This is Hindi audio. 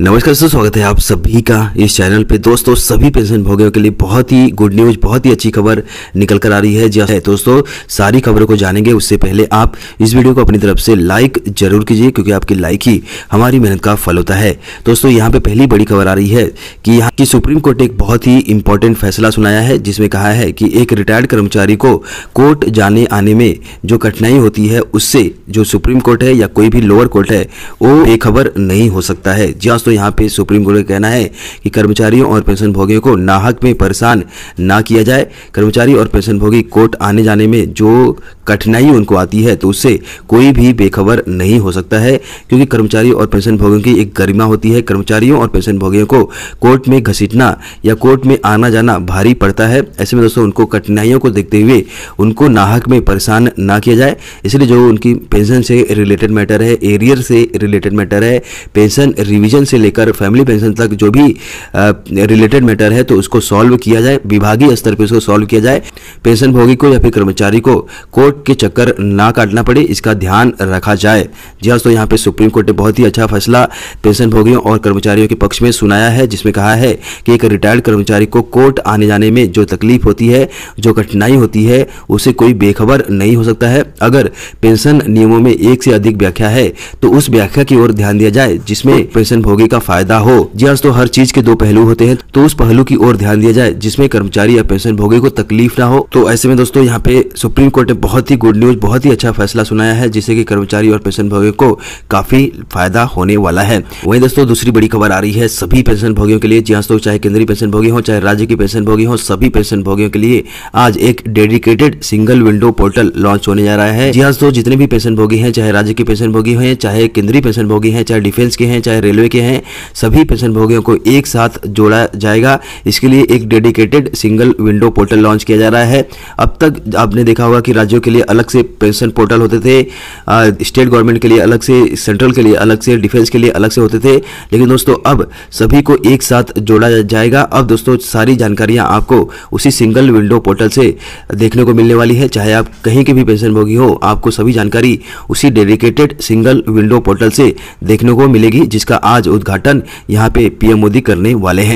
नमस्कार दोस्तों स्वागत है आप सभी का इस चैनल पे दोस्तों सभी पेंशन भोगियों के लिए बहुत ही गुड न्यूज बहुत ही अच्छी खबर निकल कर आ रही है जैसे दोस्तों सारी खबरों को जानेंगे उससे पहले आप इस वीडियो को अपनी तरफ से लाइक जरूर कीजिए क्योंकि आपकी लाइक ही हमारी मेहनत का फल होता है दोस्तों यहाँ पे पहली बड़ी खबर आ रही है कि यहाँ की सुप्रीम कोर्ट ने एक बहुत ही इंपॉर्टेंट फैसला सुनाया है जिसमें कहा है कि एक रिटायर्ड कर्मचारी को कोर्ट जाने आने में जो कठिनाई होती है उससे जो सुप्रीम कोर्ट है या कोई भी लोअर कोर्ट है वो बेखबर नहीं हो सकता है जहाँ दोस्तों यहाँ पे सुप्रीम कोर्ट का कहना है कि कर्मचारियों और पेंशनभोगियों को नाहक में परेशान ना किया जाए कर्मचारी और पेंशनभोगी कोर्ट आने जाने में जो कठिनाई उनको आती है तो उससे कोई भी बेखबर नहीं हो सकता है क्योंकि कर्मचारियों और पेंशन भोगियों की एक गरिमा होती है कर्मचारियों और पेंशन भोगियों को कोर्ट में घसीटना या कोर्ट में आना जाना भारी पड़ता है ऐसे में दोस्तों उनको कठिनाइयों को देखते हुए उनको नाहक में परेशान ना किया जाए इसलिए जो उनकी पेंशन से रिलेटेड मैटर है एरियर से रिलेटेड मैटर है पेंशन रिविजन से लेकर फैमिली पेंशन तक जो भी रिलेटेड मैटर है तो उसको सॉल्व किया जाए विभागीय स्तर पर उसको सॉल्व किया जाए पेंशन भोगी को या फिर कर्मचारी को कोर्ट कोर्ट के चक्कर ना काटना पड़े इसका ध्यान रखा जाए जी हाँ तो यहाँ पे सुप्रीम कोर्ट ने बहुत ही अच्छा फैसला पेंशन भोगियों और कर्मचारियों के पक्ष में सुनाया है जिसमें कहा है कि एक रिटायर्ड कर्मचारी को कोर्ट आने जाने में जो तकलीफ होती है जो कठिनाई होती है उसे कोई बेखबर नहीं हो सकता है अगर पेंशन नियमों में एक से अधिक व्याख्या है तो उस व्याख्या की ओर ध्यान दिया जाए जिसमें पेंशन भोगी का फायदा हो जी हाँ तो हर चीज के दो पहलू होते हैं तो उस पहलू की ओर ध्यान दिया जाए जिसमें कर्मचारी या पेंशन भोगी को तकलीफ ना हो तो ऐसे में दोस्तों यहाँ पे सुप्रीम कोर्ट ने बहुत बहुत ही गुड न्यूज़ बहुत ही अच्छा फैसला सुनाया है जिससे कि कर्मचारी और पेंशन भोगियों को काफ़ी फायदा होने वाला है वही दोस्तों दूसरी बड़ी खबर आ रही है सभी पेंशन भोगियों के लिए जी हाँ दोस्तों चाहे केंद्रीय पेंशन भोगी हो चाहे राज्य की पेंशन भोगी हो सभी पेंशन भोगियों के लिए आज एक dedicated single window portal launch होने जा रहा है जी हाँ दोस्तों जितने भी पेंशन भोगी है चाहे राज्य की पेंशन भोगी है चाहे केंद्रीय पेंशन भोगी है चाहे डिफेंस के हैं चाहे रेलवे के हैं सभी पेंशन भोगियों को एक साथ जोड़ा जाएगा इसके लिए एक dedicated single window portal launch किया जा रहा है अब तक आपने देखा होगा कि राज्यों के लिए अलग से पेंशन पोर्टल होते थे स्टेट गवर्नमेंट के लिए अलग से सेंट्रल के लिए अलग से डिफेंस के लिए अलग से होते थे लेकिन दोस्तों अब सभी को एक साथ जोड़ा जाएगा अब दोस्तों सारी जानकारियाँ आपको उसी सिंगल विंडो पोर्टल से देखने को मिलने वाली है चाहे आप कहीं के भी पेंशन भोगी हो आपको सभी जानकारी उसी डेडिकेटेड सिंगल विंडो पोर्टल से देखने को मिलेगी जिसका आज उद्घाटन यहाँ पे पीएम मोदी करने वाले हैं